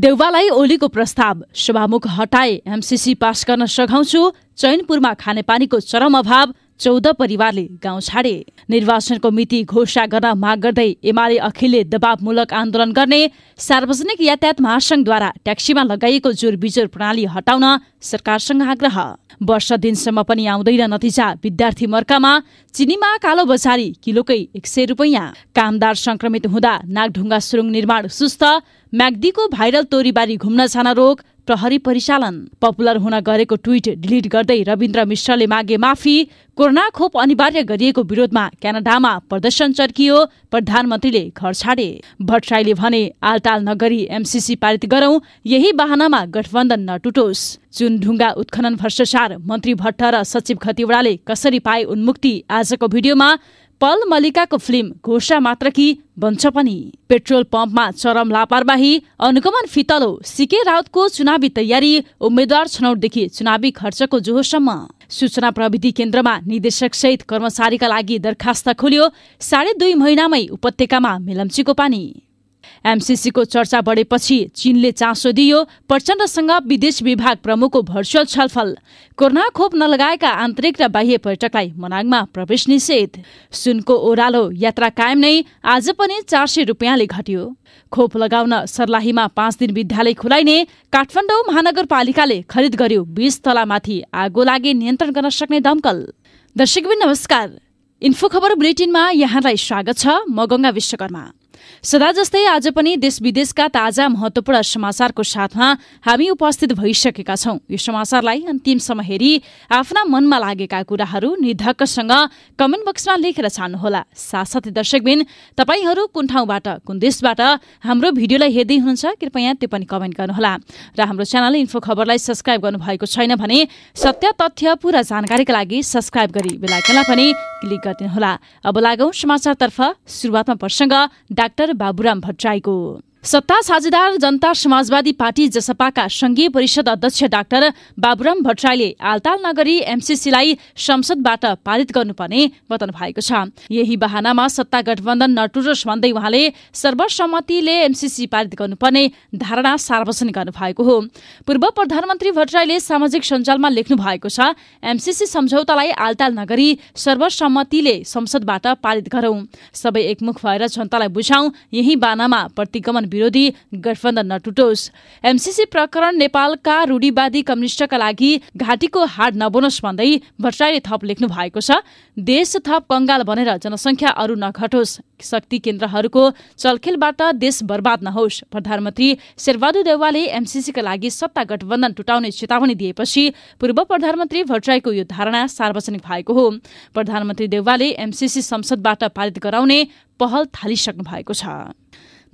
देउबालाई ओलीको प्रस्ताव सभामुख हटाए एमसिसी पास गर्न सघाउँछु चैनपुरमा खानेपानीको चरम अभाव चौध परिवारले गाउँ छाडे निर्वाचनको मिति घोषणा गर्न माग गर्दै एमाले अखिलले दबावमूलक आन्दोलन गर्ने सार्वजनिक यातायात महासंघद्वारा ट्याक्सीमा लगाइएको जोर बिजोर प्रणाली हटाउन सरकारसँग आग्रह वर्ष दिनसम्म पनि आउँदैन नतिजा विद्यार्थी मर्कामा चिनीमा कालो बजारी किलोकै एक सय रुपियाँ कामदार संक्रमित हुँदा नागढुङ्गा सुरुङ निर्माण सुस्त म्याग्दीको भाइरल तोरीबारी घुम्न छान रोग प्रहरी परिचालन पपुलर हुन गरेको ट्विट डिलिट गर्दै रविन्द्र मिश्रले मागे माफी कोरोना खोप अनिवार्य गरिएको विरोधमा क्यानाडामा प्रदर्शन चर्कियो प्रधानमन्त्रीले घर छाडे भट्टराईले भने आलटाल नगरी एमसिसी पारित गरौं यही बाहनामा गठबन्धन नटुटोस् ढुङ्गा उत्खनन भ्रष्टाचार मन्त्री भट्ट र सचिव खतिवड़ाले कसरी पाए उन्मुक्ति आजको भिडियोमा पल मल्लिकाको फिल्म घोषा मात्र कि बन्छ पनि पेट्रोल पम्पमा चरम लापरवाही अनुगमन फितलो सिके राउतको चुनावी तयारी उम्मेद्वार छनौटदेखि चुनावी खर्चको जोहोसम्म सूचना प्रविधि केन्द्रमा निर्देशक सहित कर्मचारीका लागि दरखास्त खोल्यो साढे दुई महिनामै उपत्यकामा मेलम्चीको पानी एमसिसीको चर्चा बढेपछि चीनले चासो दियो प्रचण्डसँग विदेश विभाग प्रमुखको भर्चुअल छलफल कोरोना खोप नलगाएका आन्तरिक र बाह्य पर्यटकलाई मनाङमा प्रवेश निषेध सुनको ओह्रालो यात्रा कायम नै आज पनि चार सय रुपियाँले घट्यो खोप लगाउन सर्लाहीमा पाँच दिन विद्यालय खुलाइने काठमाडौँ महानगरपालिकाले खरिद गर्यो बीस तलामाथि आगो लागि नियन्त्रण गर्न सक्ने दमकल दर्शकबिन नमस्कार इन्फो खबर बुलेटिनमा यहाँलाई स्वागत छ म गङ्गा विश्वकर्मा सदा जस्तै आज पनि देश विदेशका ताजा महत्वपूर्ण समाचारको साथमा हामी उपस्थित भइसकेका छौँ यो समाचारलाई अन्तिम समय हेरी आफ्ना मनमा लागेका कुराहरू निर्धक्कसँग कमेन्ट बक्समा लेखेर छान्नुहोला साथसाथै दर्शकबिन तपाईँहरू कुन ठाउँबाट कुन देशबाट हाम्रो भिडियोलाई हेर्दै हुनुहुन्छ कृपया त्यो पनि कमेन्ट गर्नुहोला र हाम्रो च्यानल इन्फो खबरलाई सब्सक्राइब गर्नुभएको छैन भने सत्य तथ्य पुरा जानकारीका लागि सब्सक्राइब गरी बेलायकनलाई पनि क्लिक गरिदिनुहोला अब लागौ समाचारतर्फ सुरुवातमा प्रसङ्ग डाक्टर डाक्टर बाबुराम भट्टराईको सत्ता साझेदार जनता समाजवादी पार्टी जसपाका संघीय परिषद अध्यक्ष डाक्टर बाबुराम भट्टराईले आलताल नगरी एमसीसीलाई संसदबाट पारित गर्नुपर्ने बताउनु भएको छ यही बहानामा सत्ता गठबन्धन नटुरोस् भन्दै उहाँले सर्वसम्मतिले एमसीसी पारित गर्नुपर्ने धारणा सार्वजनिक गर्नुभएको हो पूर्व प्रधानमन्त्री भट्टराईले सामाजिक सञ्जालमा लेख्नु भएको छ एमसीसी सम्झौतालाई आलताल नगरी सर्वसम्मतिले संसदबाट पारित गरौं सबै एकमुख भएर जनतालाई बुझाउ यही बाहनामा प्रतिगमन विरोधी गठबन्धन नटुटोस् एमसिसी प्रकरण नेपालका रूढीवादी कम्युनिष्टका लागि घाटीको हाड नबनोस् भन्दै भट्टराईले थप लेख्नु भएको छ देश थप कंगाल बनेर जनसंख्या अरू नघटोस् शक्ति केन्द्रहरूको चलखेलबाट देश बर्बाद नहोस् प्रधानमन्त्री शेरबहादुर देवालले एमसिसीका लागि सत्ता गठबन्धन टुटाउने चेतावनी दिएपछि पूर्व प्रधानमन्त्री भट्टराईको यो धारणा सार्वजनिक भएको हो प्रधानमन्त्री देवालले एमसिसी संसदबाट पारित गराउने पहल थालिसक्नु भएको छ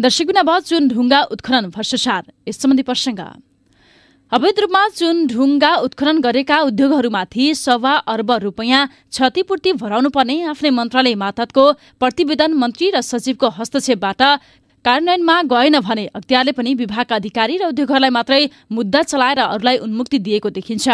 दर्शकबिना भयो ढुङ्गा उत्खनन भ्रष्टाचार यस सम्बन्धी प्रसङ्ग अवैध रूपमा चुन ढुङ्गा उत्खनन गरेका उद्योगहरूमाथि सवा अर्ब रुपियाँ क्षतिपूर्ति भराउनुपर्ने आफ्नै मन्त्रालय मातहतको प्रतिवेदन मन्त्री र सचिवको हस्तक्षेपबाट कार्यान्वयनमा गएन भने अख्तियारले पनि विभागका अधिकारी र उद्योगहरूलाई मात्रै मुद्दा चलाएर अरूलाई उन्मुक्ति दिएको देखिन्छ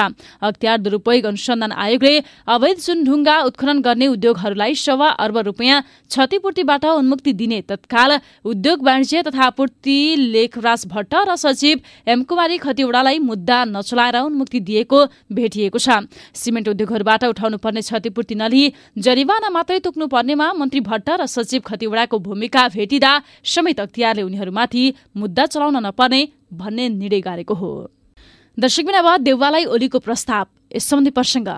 अख्तियार दुरूपयोग अनुसन्धान आयोगले अवैध जुन ढुङ्गा उत्खनन गर्ने उद्योगहरूलाई सवा अर्ब रुपियाँ क्षतिपूर्तिबाट उन्मुक्ति दिने तत्काल उद्योग वाणिज्य तथा आपूर्ति लेखराज भट्ट र सचिव एम कुमारी खतिवड़ालाई मुद्दा नचलाएर उन्मुक्ति दिएको भेटिएको छ सिमेन्ट उद्योगहरूबाट उठाउनुपर्ने क्षतिपूर्ति नलिई जरिवाना मात्रै तोक्नुपर्नेमा मन्त्री भट्ट र सचिव खतिवड़ाको भूमिका भेटिँदा समेत अख्तियारले उनीहरूमाथि मुद्दा चलाउन नपर्ने भन्ने निर्णय गरेको हो दर्शक अब देउवालाई ओलीको प्रस्ताव यस सम्बन्धी प्रसङ्ग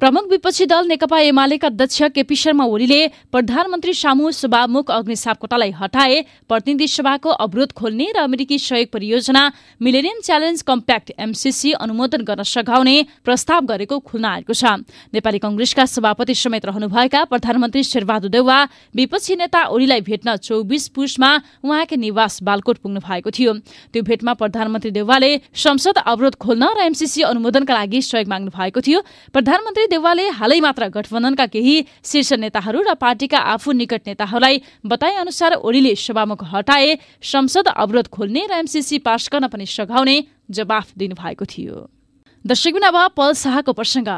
प्रमुख विपक्षी दल नेकपा एमालेका अध्यक्ष केपी शर्मा ओलीले प्रधानमन्त्री सामु सभामुख अग्नि सापकोटालाई हटाए प्रतिनिधि सभाको अवरोध खोल्ने र अमेरिकी सहयोग परियोजना मिलेनियम च्यालेन्ज कम्प्याक्ट एमसीसी अनुमोदन गर्न सघाउने प्रस्ताव गरेको खुल्न आएको छ नेपाली कंग्रेसका सभापति समेत रहनुभएका प्रधानमन्त्री शेरबहादुर देउवा विपक्षी नेता ओलीलाई भेट्न चौबिस पुषमा उहाँकै निवास बालकोट पुग्नु भएको थियो त्यो भेटमा प्रधानमन्त्री देउवाले संसद अवरोध खोल्न र एमसीसी अनुमोदनका लागि सहयोग माग्नु भएको थियो प्रधानमन्त्री देवालले हालै मात्र गठबन्धनका केही शीर्ष नेताहरू र पार्टीका आफू निकट नेताहरूलाई बताए अनुसार ओलीले सभामुख हटाए संसद अवरोध खोल्ने र एमसीसी पास गर्न पनि सघाउने जवाफ दिनुभएको थियो पल शाहको प्रसङ्ग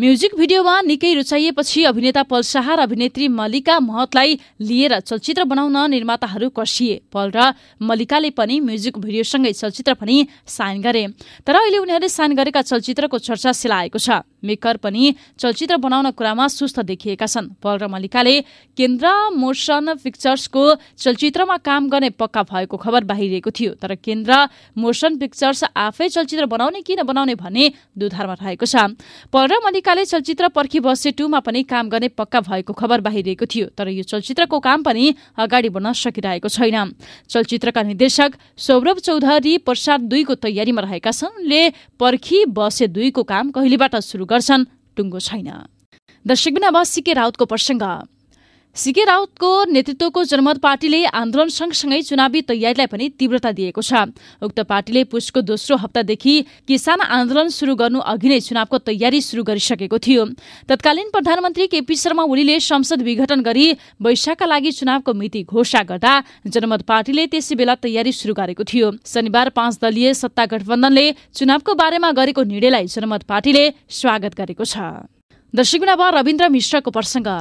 म्युजिक भिडियोमा निकै रुचाइएपछि अभिनेता पल शाह र अभिनेत्री मल्लिका महतलाई लिएर चलचित्र बनाउन निर्माताहरू कसिए पल र मल्लिकाले पनि म्युजिक भिडियोसँगै चलचित्र पनि साइन गरे तर अहिले उनीहरूले साइन गरेका चलचित्रको चर्चा सिलाएको छ मेकर पनि चलचित्र बनाउन कुरामा सुस्त देखिएका छन् पल र मल्लिकाले केन्द्र मोसन पिक्चर्सको चलचित्रमा काम गर्ने पक्का भएको खबर बाहिरिएको थियो तर केन्द्र मोसन पिक्चर्स आफै चलचित्र बनाउने कि नबनाउने भन्ने दुधारमा रहेको छ पल र सारिकाले चलचित्र पर्खी बसे टूमा पनि काम गर्ने पक्का भएको खबर बाहिरिएको थियो तर यो चलचित्रको काम पनि अगाडि बढ्न सकिरहेको छैन चलचित्रका निर्देशक सौरभ चौधरी प्रसाद दुईको तयारीमा रहेका छन् उनले पर्खी बसे दुईको काम कहिलेबाट सुरु गर्छन् टुङ्गो छैन बिना सिके राउतको प्रसङ्ग सिके राउतको नेतृत्वको जनमत पार्टीले आन्दोलन सँगसँगै चुनावी तयारीलाई पनि तीव्रता दिएको छ उक्त पार्टीले पुसको दोस्रो हप्तादेखि किसान आन्दोलन सुरु गर्नु अघि नै चुनावको तयारी सुरु गरिसकेको थियो तत्कालीन प्रधानमन्त्री केपी शर्मा ओलीले संसद विघटन गरी वैशाखका लागि चुनावको मिति घोषणा गर्दा जनमत पार्टीले त्यसै बेला तयारी सुरु गरेको थियो शनिबार पाँच दलीय सत्ता गठबन्धनले चुनावको बारेमा गरेको निर्णयलाई जनमत पार्टीले स्वागत गरेको छ दर्शक रविन्द्र मिश्रको प्रसङ्ग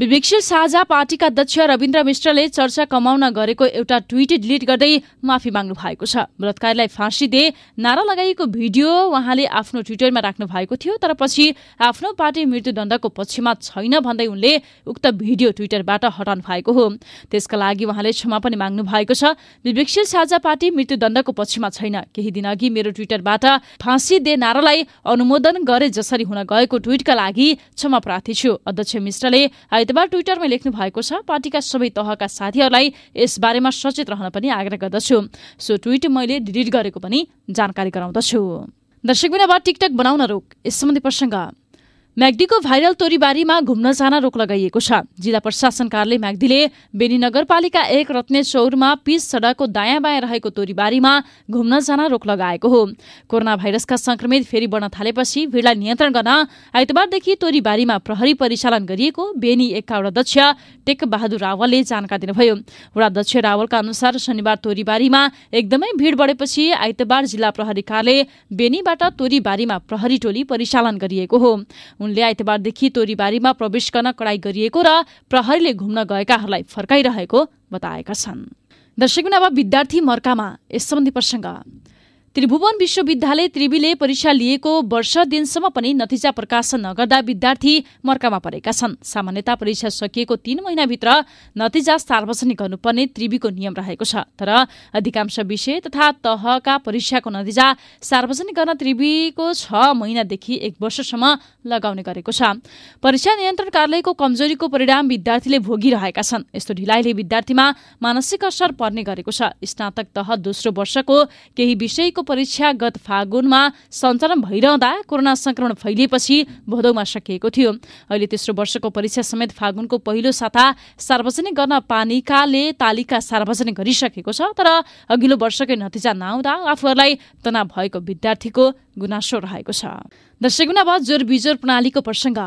विवेकशील साझा पार्टीका अध्यक्ष रविन्द्र मिश्रले चर्चा कमाउन गरेको एउटा ट्विट डिलिट गर्दै माफी माग्नु भएको छ बलात्कारीलाई फाँसी दिए नारा लगाइएको भिडियो उहाँले आफ्नो ट्विटरमा राख्नु भएको थियो तर पछि आफ्नो पार्टी मृत्युदण्डको पक्षमा छैन भन्दै उनले उक्त भिडियो ट्विटरबाट हटाउनु भएको हो त्यसका लागि उहाँले क्षमा पनि माग्नु भएको छ विवेकशील साझा पार्टी मृत्युदण्डको पक्षमा छैन केही दिन अघि मेरो ट्विटरबाट फाँसी दे नारालाई अनुमोदन गरे जसरी हुन गएको ट्विटका लागि क्षमा प्रार्थी छु अध्यक्ष मिश्रले आइतबार ट्विटरमा लेख्नु भएको छ पार्टीका सबै तहका साथीहरूलाई यसबारेमा सचेत रहन पनि आग्रह गर्दछु सो ट्विट मैले डिलिट गरेको पनि जानकारी गराउँदछु दर्शकबिनाबाट टिकटक बनाउन रोक यस सम्बन्धी प्रसङ्ग म्याग्दीको भाइरल तोरीबारीमा घुम्न जान रोक लगाइएको छ जिल्ला प्रशासन कार्यालय म्याग्दीले बेनी नगरपालिका एक रत्नेश्वरमा पीस सडकको दायाँ बायाँ रहेको तोरीबारीमा घुम्न जान रोक लगाएको हो कोरोना भाइरसका संक्रमित फेरि बढ्न थालेपछि भिड़लाई नियन्त्रण गर्न आइतबारदेखि तोरीबारीमा प्रहरी परिचालन गरिएको बेनी एकका वडाध्यक्ष टेक बहादुर रावलले जानकारी दिनुभयो वडाध्यक्ष रावलका अनुसार शनिबार तोरीबारीमा एकदमै भीड़ बढेपछि आइतबार जिल्ला प्रहरी कार्यालय बेनीबाट तोरीबारीमा प्रहरी टोली परिचालन गरिएको हो उनले आइतबारदेखि तोरीबारीमा प्रवेश गर्न कडाई गरिएको र प्रहरीले घुम्न गएकाहरूलाई फर्काइरहेको बताएका छन् दर्शक विद्यार्थी मर्कामा यस सम्बन्धी प्रसङ्ग त्रिभुवन विश्वविद्यालय त्रिवीले परीक्षा लिएको वर्ष दिनसम्म पनि नतिजा प्रकाशन नगर्दा विद्यार्थी मर्कामा परेका छन् सामान्यता परीक्षा सकिएको तीन महिनाभित्र नतिजा सार्वजनिक गर्नुपर्ने त्रिवीको नियम रहेको छ तर अधिकांश विषय तथा तहका परीक्षाको नतिजा सार्वजनिक गर्न त्रिवीको छ महिनादेखि एक वर्षसम्म लगाउने गरेको छ परीक्षा नियन्त्रण कार्यालयको कमजोरीको परिणाम विद्यार्थीले भोगिरहेका छन् यस्तो ढिलाइले विद्यार्थीमा मानसिक असर पर्ने गरेको छ स्नातक तह दोस्रो वर्षको केही विषयको परीक्षा गत फागुनमा सञ्चालन भइरहँदा कोरोना संक्रमण फैलिएपछि भदौमा सकिएको थियो अहिले तेस्रो वर्षको परीक्षा समेत फागुनको पहिलो साता सार्वजनिक गर्न पालिकाले तालिका सार्वजनिक गरिसकेको छ तर अघिल्लो वर्षकै नतिजा नआउँदा आफूहरूलाई तनाव भएको विद्यार्थीको गुनासो रहेको छ दर्शकुना अब जोर बिजोर प्रणालीको प्रसङ्ग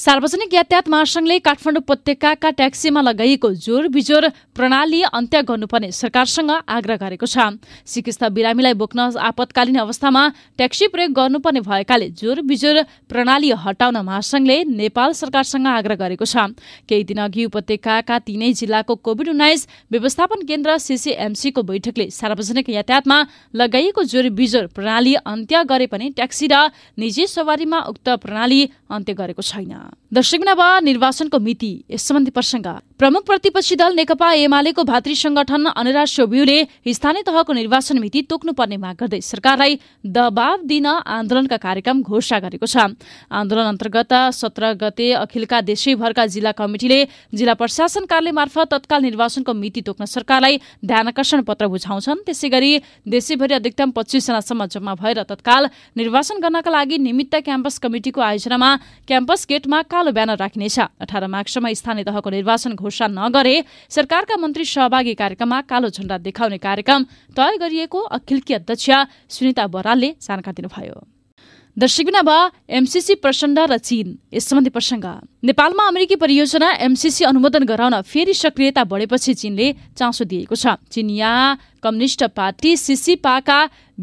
सार्वजनिक यातायात महासंघले काठमाडौँ उपत्यकाका ट्याक्सीमा लगाइएको जोर बिजोर प्रणाली अन्त्य गर्नुपर्ने सरकारसँग आग्रह गरेको छ चिकित्सा बिरामीलाई बोक्न आपतकालीन अवस्थामा ट्याक्सी प्रयोग गर्नुपर्ने भएकाले जोर बिजोर प्रणाली हटाउन महासंघले नेपाल सरकारसँग आग्रह गरेको छ केही दिनअघि उपत्यका तीनै जिल्लाको कोविड उन्नाइस व्यवस्थापन केन्द्र सिसिएमसीको बैठकले सार्वजनिक यातायातमा लगाइएको जोर बिजोर प्रणाली अन्त्य गरे पनि ट्याक्सी र निजी सवारीमा उक्त प्रणाली अन्त्य गरेको छैन uh, दर्शकनाबा निर्वाचनको मिति यस सम्बन्धी प्रसङ्ग प्रमुख प्रतिपक्षी दल नेकपा एमालेको भातृ संगठन अनिरा सोब्यूले स्थानीय तहको निर्वाचन मिति तोक्नुपर्ने माग गर्दै सरकारलाई दबाव दिन आन्दोलनका कार्यक्रम घोषणा गरेको छ आन्दोलन अन्तर्गत सत्र गते अखिलका देशैभरका जिल्ला कमिटीले जिल्ला प्रशासन कार्यालय मार्फत तत्काल निर्वाचनको मिति तोक्न सरकारलाई ध्यानकर्षण पत्र बुझाउँछन् त्यसै गरी देशैभरि अधिकतम पच्चिसजनासम्म जम्मा भएर तत्काल निर्वाचन गर्नका लागि निमित्त क्याम्पस कमिटिको आयोजनामा क्याम्पस गेटमा कालो ब्यानर राखिनेछ अठार मार्चसम्म स्थानीय तहको निर्वाचन घोषणा नगरे सरकारका मन्त्री सहभागी कार्यक्रममा कालो झण्डा देखाउने कार्यक्रम तय गरिएको अखिलकी अध्यक्ष सुनिता बरालले जानकारी दिनुभयो दर्शकबिना भयो एमसिसी प्रचण्ड र चीन यस सम्बन्धी प्रसङ्ग नेपालमा अमेरिकी परियोजना एमसिसी अनुमोदन गराउन फेरि सक्रियता बढेपछि चीनले चासो दिएको छ चिनिया कम्युनिष्ट पार्टी सिसिपाका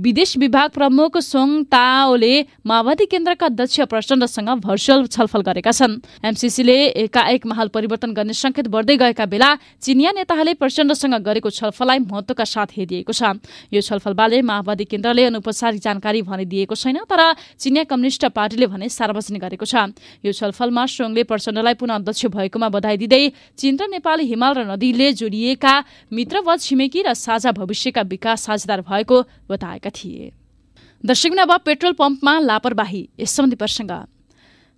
विदेश विभाग प्रमुख सोङ ताओले माओवादी केन्द्रका अध्यक्ष प्रचण्डसँग भर्चुअल छलफल गरेका छन् एमसिसीले एकाएक माहौल परिवर्तन गर्ने संकेत बढ्दै गएका बेला चिनिया नेताहरूले प्रचण्डसँग गरेको छलफललाई महत्वका साथ हेरिएको छ यो छलफलबारे माओवादी केन्द्रले अनौपचारिक जानकारी भनिदिएको छैन तर चिनिया कम्युनिष्ट पार्टीले भने सार्वजनिक गरेको छ यो छलफलमा सोङले प्रचण्डलाई पुनः अध्यक्ष भएकोमा बधाई दिँदै चीन र नेपाल हिमाल र नदीले जोडिएका मित्रवत छिमेकी र साझा भविष्यका विकास साझेदार भएको बताएका थिए दर्शक अब पेट्रोल पम्पमा लापरवाही यस सम्बन्धी प्रसङ्ग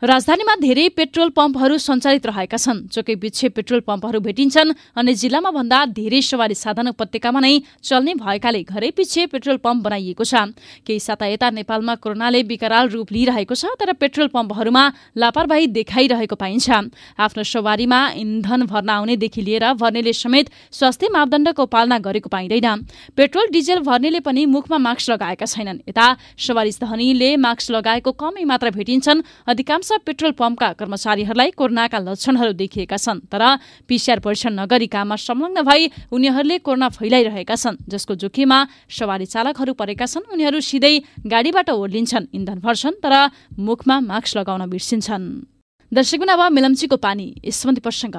राजधानीमा धेरै पेट्रोल पम्पहरू सञ्चालित रहेका छन् चोकै पिच्छे पेट्रोल पम्पहरू भेटिन्छन् अनि जिल्लामा भन्दा धेरै सवारी साधन उपत्यकामा नै चल्ने भएकाले घरै पिच्छे पेट्रोल पम्प बनाइएको छ केही साता यता नेपालमा कोरोनाले विकराल रूप लिइरहेको छ तर पेट्रोल पम्पहरूमा लापरवाही देखाइरहेको पाइन्छ आफ्नो सवारीमा इन्धन भर्न आउनेदेखि लिएर भर्नेले समेत स्वास्थ्य मापदण्डको पालना गरेको पाइँदैन पेट्रोल डिजेल भर्नेले पनि मुखमा मास्क लगाएका छैनन् यता सवारी धनीले मास्क लगाएको कमै मात्र भेटिन्छन् अधिकांश पेट्रोल पम्पका कर्मचारीहरूलाई कोरोनाका लक्षणहरू देखिएका छन् तर पिसिआर परीक्षण नगरी काममा संलग्न भई उनीहरूले कोरोना फैलाइरहेका छन् जसको जोखिममा सवारी चालकहरू परेका छन् उनीहरू सिधै गाडीबाट ओर्लिन्छन् इन्धन भर्छन् तर मुखमा मास्क लगाउन बिर्सिन्छन् दर्शकबिन अब मेलम्चीको पानी प्रसङ्ग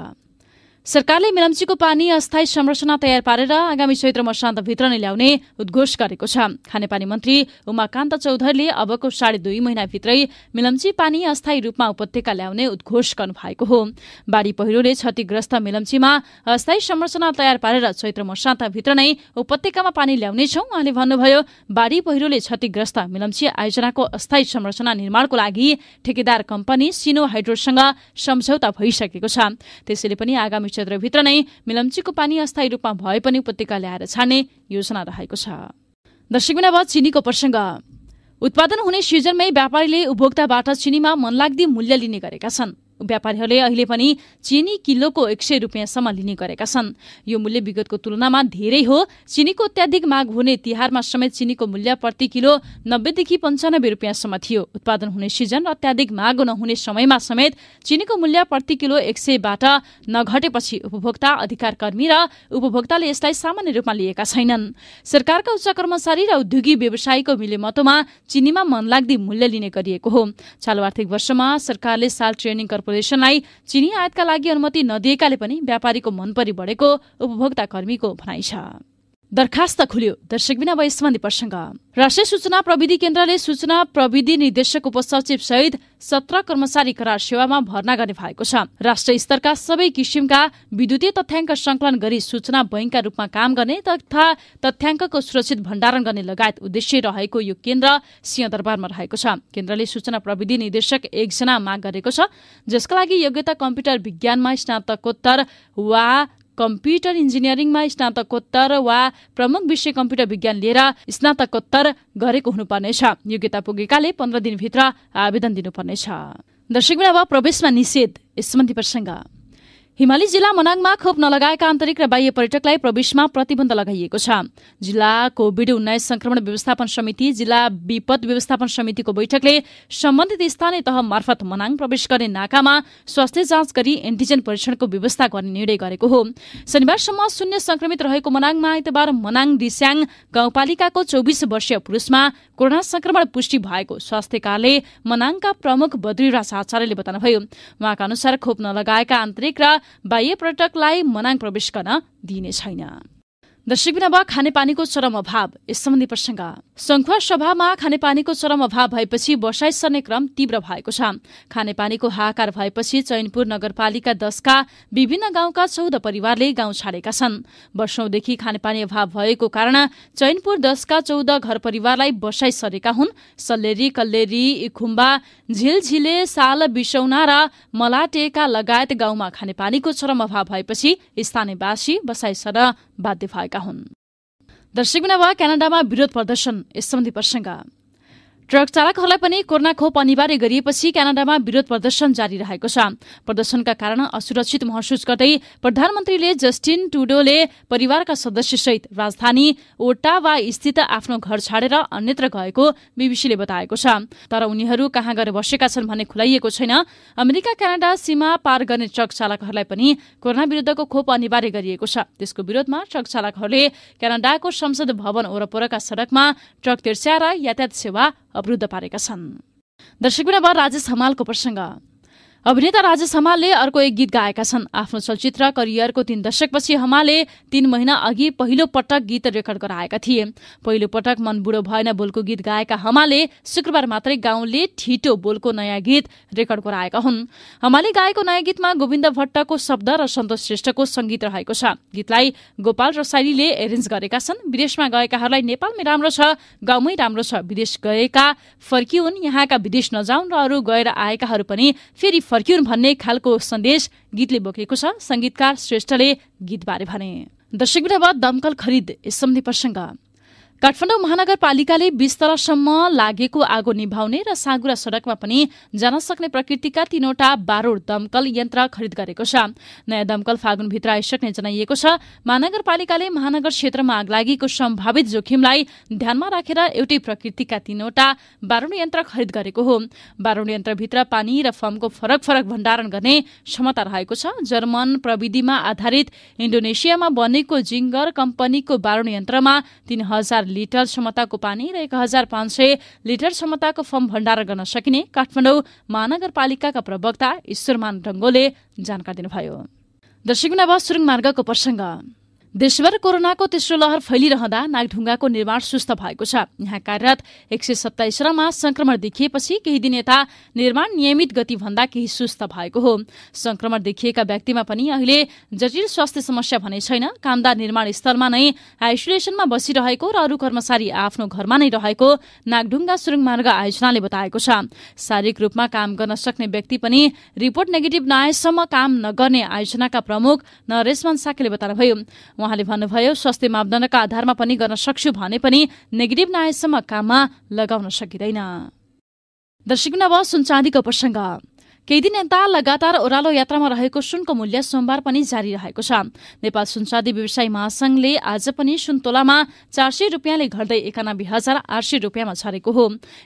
सरकारले मेलम्चीको पानी अस्थायी संरचना तयार पारेर आगामी चैत्र मसान्तभित्र नै ल्याउने उद्घोष गरेको छ खानेपानी मन्त्री उमाकान्त चौधरीले अबको साढे दुई महिनाभित्रै मेलम्ची पानी अस्थायी रूपमा उपत्यका ल्याउने उद्घोष गर्नु भएको हो बाढी पहिरोले क्षतिग्रस्त मेलम्चीमा अस्थायी संरचना तयार पारेर चैत्र मसान्तभित्र नै उपत्यकामा पानी ल्याउनेछौ उहाँले भन्नुभयो बाढी पहिरोले क्षतिग्रस्त मेलम्ची आयोजनाको अस्थायी संरचना निर्माणको लागि ठेकेदार कम्पनी सिनो हाइड्रोसँग सम्झौता भइसकेको छ त्यसैले पनि आगामी क्षेत्रभित्र नै मिलम्चीको पानी अस्थायी रूपमा भए पनि उपत्यका ल्याएर छाने योजना रहेको छ दर्शक चिनीको प्रसङ्ग उत्पादन हुने सिजनमै व्यापारीले उपभोक्ताबाट चिनीमा मनलाग्दी मूल्य लिने गरेका छन् व्यापारीहरूले अहिले पनि चिनी किलोको एक सय रुपियाँसम्म लिने गरेका छन् यो मूल्य विगतको तुलनामा धेरै हो चिनीको अत्याधिक माग हुने तिहारमा समेत चिनीको मूल्य प्रति किलो नब्बेदेखि पन्चानब्बे रुपियाँसम्म थियो उत्पादन हुने सिजन र अत्याधिक माग नहुने समयमा समेत चिनीको मूल्य प्रति किलो एक सयबाट नघटेपछि उपभोक्ता अधिकार कर्मी र उपभोक्ताले यसलाई सामान्य रूपमा लिएका छैनन् सरकारका उच्च कर्मचारी र उद्योगी व्यवसायीको मिलेमतोमा चिनीमा मनलाग्दी मूल्य लिने गरिएको हो चालु आर्थिक वर्षमा सरकारले साल ट्रेनिङ कर्पोरेसन प्रदेशनलाई चिनी आयातका लागि अनुमति नदिएकाले पनि व्यापारीको मनपरी बढेको उपभोक्ता कर्मीको भनाइ छ दरखास्त खुल्यो दर्शक बिना प्रसङ्ग राष्ट्रिय सूचना प्रविधि केन्द्रले सूचना प्रविधि निर्देशक उपसचिव सहित सत्र कर्मचारी करार सेवामा भर्ना गर्ने भएको छ राष्ट्रिय स्तरका सबै किसिमका विद्युतीय तथ्याङ्क संकलन गरी सूचना बैङ्कका रूपमा काम गर्ने तथा तथ्याङ्कको सुरक्षित भण्डारण गर्ने लगायत उद्देश्य रहेको यो केन्द्र सिंहदरबारमा रहेको छ केन्द्रले सूचना प्रविधि निर्देशक एकजना माग गरेको छ जसका लागि योग्यता कम्प्युटर विज्ञानमा स्नातकोत्तर वा कम्प्युटर इन्जिनियरिङमा स्नातकोत्तर वा प्रमुख विषय कम्प्युटर विज्ञान लिएर स्नातकोत्तर गरेको हुनुपर्नेछ योग्यता पुगेकाले पन्ध्र दिनभित्र आवेदन दिनुपर्नेछ दर्शक प्रवेशमा निषेध यस प्रसङ्ग हिमाली जिल्ला मनाङमा खोप नलगाएका आन्तरिक र बाह्य पर्यटकलाई प्रवेशमा प्रतिबन्ध लगाइएको छ जिल्ला कोविड उन्नाइस संक्रमण व्यवस्थापन समिति जिल्ला विपद व्यवस्थापन समितिको बैठकले सम्बन्धित स्थानीय तह मार्फत मनाङ प्रवेश गर्ने नाकामा स्वास्थ्य जाँच गरी एन्टिजेन परीक्षणको व्यवस्था गर्ने निर्णय गरेको हो शनिबारसम्म शून्य संक्रमित रहेको मनाङमा आइतबार मनाङ दिस्याङ गाउँपालिकाको चौबिस वर्षीय पुरूषमा कोरोना संक्रमण पुष्टि भएको स्वास्थ्य कार्यालय मनाङका प्रमुख बद्रीराज आचार्यले बताउनुभयो उहाँका अनुसार खोप नलगाएका आन्तरिक र बाह्य पर्यटकलाई मनाङ प्रवेश गर्न दिइने छैन दर्शकबिनामा खानेपानीको चरम अभाव यस सम्बन्धी प्रसङ्ग सङ्खुवा सभामा खानेपानीको चरम अभाव भएपछि वर्षाइ सर्ने क्रम तीव्र भएको छ खानेपानीको हाहाकार भएपछि चैनपुर नगरपालिका दशका विभिन्न गाउँका चौध परिवारले गाउँ छाडेका छन् वर्षौंदेखि खानेपानी अभाव भएको कारण चैनपुर दशका चौध घर परिवारलाई वर्षाइ सरेका हुन् सल्लेरी कल्लेरी इखुम्बा झिलझिले साल बिसौना र मलाटेका लगायत गाउँमा खानेपानीको चरम अभाव भएपछि स्थानीयवासी बसाइ सर्न बाध्य भएको गरेका हुन् दर्शकबिना वा क्यानाडामा विरोध प्रदर्शन यस सम्बन्धी प्रसङ्ग ट्रक चालकहरूलाई पनि कोरोना खोप अनिवार्य गरिएपछि क्यानाडामा विरोध प्रदर्शन जारी रहेको छ प्रदर्शनका कारण असुरक्षित महसुस गर्दै प्रधानमन्त्रीले जस्टिन टुडोले परिवारका सदस्यसहित राजधानी ओटा वा स्थित आफ्नो घर छाडेर अन्यत्र गएको बीबीसीले बताएको छ तर उनीहरू कहाँ गएर बसेका छन् भन्ने खुलाइएको छैन अमेरिका क्यानाडा सीमा पार गर्ने ट्रक चालकहरूलाई पनि कोरोना विरुद्धको खोप अनिवार्य गरिएको छ त्यसको विरोधमा ट्रक चालकहरूले क्यानाडाको संसद भवन वरपरका सड़कमा ट्रक तिर्स्याएर यातायात सेवा अवरुद्ध पारेका छन् दर्शकबिन राजेश हमालको प्रसङ्ग अभिनेता राजेश हमालले अर्को एक गीत गाएका छन् आफ्नो चलचित्र करियरको तीन दशकपछि हमाले तीन महिना अघि पहिलो पटक गीत रेकर्ड गराएका थिए पहिलो पटक मन बुढो भएन बोलको गीत गाएका हमाले शुक्रबार मात्रै गाउँले ठिटो बोलको नयाँ गीत रेकर्ड गराएका हुन् हमाले गाएको नयाँ गीतमा गोविन्द भट्टको शब्द र सन्तोष श्रेष्ठको संगीत रहेको छ गीतलाई गोपाल र शैलीले एरेन्ज गरेका छन् विदेशमा गएकाहरूलाई नेपालमै राम्रो छ गाउँमै राम्रो छ विदेश गएका फर्किउन् यहाँका विदेश नजाउन् र अरू गएर आएकाहरू पनि फेरि फर्किउन् भन्ने खालको सन्देश गीतले बोकेको छ संगीतकार श्रेष्ठले गीतबारे भने दर्शकबाट दमकल खरिद यस सम्बन्धी प्रसङ्ग काठमाडौँ महानगरपालिकाले विस्तारसम्म लागेको आगो निभाउने र साँगुरा सड़कमा पनि जान सक्ने प्रकृतिका तीनवटा बारोड दमकल यन्त्र खरिद गरेको छ नयाँ दमकल फागुनभित्र आइसक्ने जनाइएको छ महानगरपालिकाले महानगर क्षेत्रमा आग लागेको सम्भावित जोखिमलाई ध्यानमा राखेर एउटै प्रकृतिका तीनवटा बारूण यन्त्र खरिद गरेको हो बारूण यन्त्रभित्र पानी र फर्मको फरक फरक भण्डारण गर्ने क्षमता रहेको छ जर्मन प्रविधिमा आधारित इण्डोनेसियामा बनेको जिङ्गर कम्पनीको बारोड यन्त्रमा तीन हजार लिटर क्षमताको पानी र एक हजार पाँच सय लिटर क्षमताको फर्म भण्डारण गर्न सकिने काठमाडौँ महानगरपालिकाका प्रवक्ता ईश्वरमान ढङ्गोले जानकारी दिनुभयो दर्शकमा सुरुङ मार्गको प्रसङ्ग देशभर कोरोनाको तेस्रो लहर फैलिरहँदा नागढुङ्गाको निर्माण सुस्त भएको छ यहाँ कार्यरत एक सय सत्ताइसमा संक्रमण देखिएपछि केही दिन यता निर्माण नियमित गति भन्दा केही सुस्त भएको हो संक्रमण देखिएका व्यक्तिमा पनि अहिले जटिल स्वास्थ्य समस्या भने छैन कामदार निर्माण स्थलमा नै आइसोलेसनमा बसिरहेको र अरू कर्मचारी आफ्नो घरमा नै रहेको नागढुङ्गा सुरुङ मार्ग आयोजनाले बताएको छ शारीरिक रूपमा काम गर्न सक्ने व्यक्ति पनि रिपोर्ट नेगेटिभ नआएसम्म काम नगर्ने आयोजनाका प्रमुख नरेश साकेले बताउनुभयो उहाँले भन्नुभयो स्वास्थ्य मापदण्डका आधारमा पनि गर्न सक्छु भने पनि नेगेटिभ नआएसम्म काममा लगाउन सकिँदैन सुनचाँदीको प्रसङ्ग केही दिन यता लगातार ओह्रालो यात्रामा रहेको सुनको मूल्य सोमबार पनि जारी रहेको छ नेपाल सुनसादी व्यवसायी महासंघले आज पनि सुन तोलामा चार सय रुपियाँले घट्दै एकानब्बे हजार आठ सय रुपियाँमा छरेको हो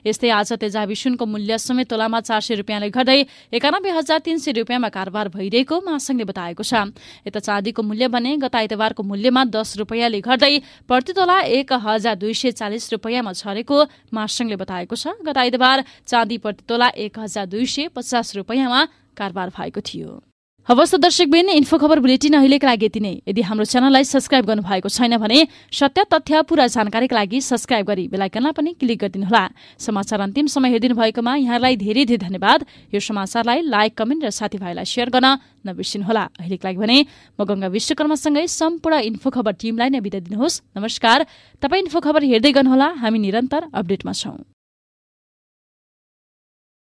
यस्तै आज तेजावी सुनको मूल्य समेत तोलामा चार सय रुपियाँले घट्दै एकानब्बे हजार तीन सय रुपियाँमा कारोबार भइरहेको महासंघले बताएको छ यता चाँदीको मूल्य भने गत आइतबारको मूल्यमा दस रुपियाँले घट्दै प्रतितोला एक हजार दुई सय चालिस रुपियाँमा छरेको महासंघले बताएको छ गत आइतबार चाँदी प्रतितोला एक हजार दुई सय पचास रुपियाँमा कारोबार भएको थियो हवस् त बिन इन्फो खबर बुलेटिन अहिलेका लागि यति नै यदि हाम्रो च्यानललाई सब्सक्राइब भएको छैन भने सत्य तथ्य पूरा जानकारीका लागि सब्सक्राइब गरी बेलायकनलाई पनि क्लिक गरिदिनुहोला समाचार अन्तिम समय हेरिदिनु भएकोमा यहाँलाई धेरै धेरै धन्यवाद यो समाचारलाई लाइक कमेन्ट र साथीभाइलाई सेयर गर्न नबिर्सिनुहोला अहिलेको लागि भने म गङ्गा विश्वकर्मासँगै सम्पूर्ण इन्फो खबर टिमलाई नै बिदा दिनुहोस् नमस्कार तपाईँ इन्फो खबर हेर्दै गर्नुहोला हामी निरन्तर अपडेटमा छौँ